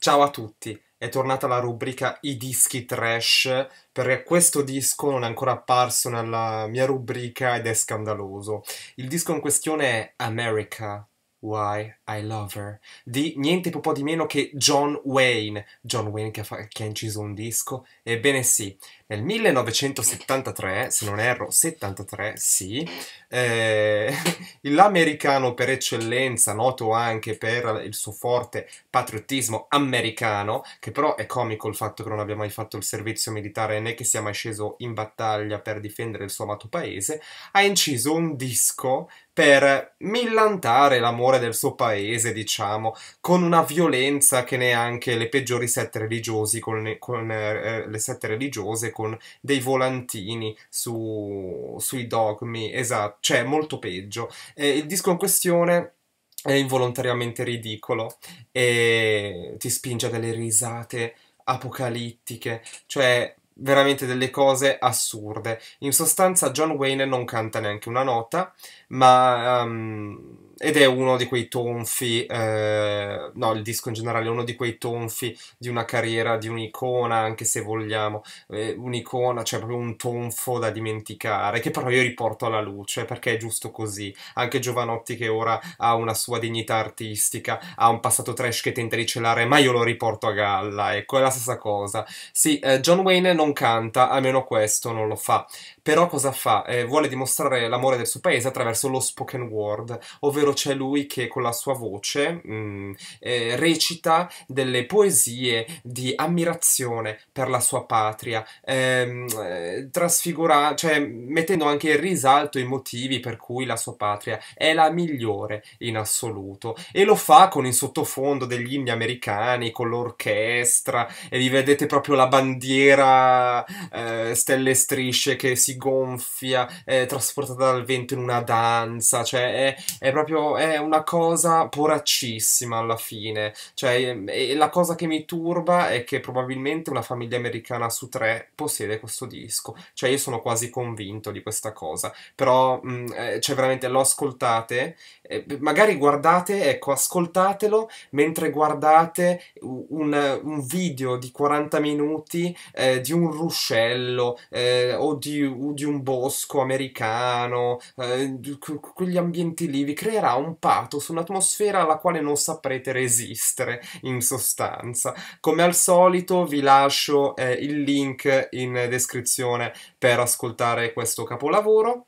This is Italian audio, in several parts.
Ciao a tutti, è tornata la rubrica I dischi trash perché questo disco non è ancora apparso nella mia rubrica ed è scandaloso. Il disco in questione è America Why I Love Her di niente po' di meno che John Wayne, John Wayne che ha, che ha, inciso un disco, ebbene sì, nel 1973, se non erro 73, sì, eh, l'americano per eccellenza, noto anche per il suo forte patriottismo americano, che però è comico il fatto che non abbia mai fatto il servizio militare né che sia mai sceso in battaglia per difendere il suo amato paese, ha inciso un disco per millantare l'amore del suo paese, diciamo, con una violenza che neanche le peggiori sette, religiosi con, con eh, le sette religiose, con dei volantini su, sui dogmi, esatto, cioè molto peggio. Eh, il disco in questione è involontariamente ridicolo e ti spinge a delle risate apocalittiche, cioè veramente delle cose assurde. In sostanza John Wayne non canta neanche una nota, ma... Um, ed è uno di quei tonfi, eh, no, il disco in generale è uno di quei tonfi di una carriera di un'icona, anche se vogliamo, eh, un'icona, cioè proprio un tonfo da dimenticare, che però io riporto alla luce perché è giusto così. Anche Giovanotti, che ora ha una sua dignità artistica, ha un passato trash che tenta di celare, ma io lo riporto a galla, ecco, è la stessa cosa. Sì, eh, John Wayne non canta, almeno questo non lo fa, però cosa fa? Eh, vuole dimostrare l'amore del suo paese attraverso lo spoken word, ovvero libro c'è lui che con la sua voce mh, mm, eh, recita delle poesie di ammirazione per la sua patria, ehm, eh, trasfigura, cioè mettendo anche in risalto i motivi per cui la sua patria è la migliore in assoluto e lo fa con il sottofondo degli inni americani, con l'orchestra e vi vedete proprio la bandiera eh, stelle e strisce che si gonfia, eh, trasportata dal vento in una danza, cioè è, è proprio proprio è una cosa poraccissima alla fine. Cioè, ehm, e la cosa che mi turba è che probabilmente una famiglia americana su tre possiede questo disco. Cioè, io sono quasi convinto di questa cosa. Però, mh, mm, eh, cioè, veramente lo ascoltate, eh, magari guardate, ecco, ascoltatelo mentre guardate un, un video di 40 minuti eh, di un ruscello eh, o, di, o, di, un bosco americano, eh, quegli ambienti lì vi creerà creerà un pathos, un'atmosfera alla quale non saprete resistere, in sostanza. Come al solito vi lascio eh, il link in descrizione per ascoltare questo capolavoro.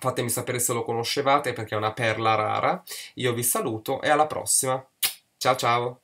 Fatemi sapere se lo conoscevate perché è una perla rara. Io vi saluto e alla prossima. Ciao ciao!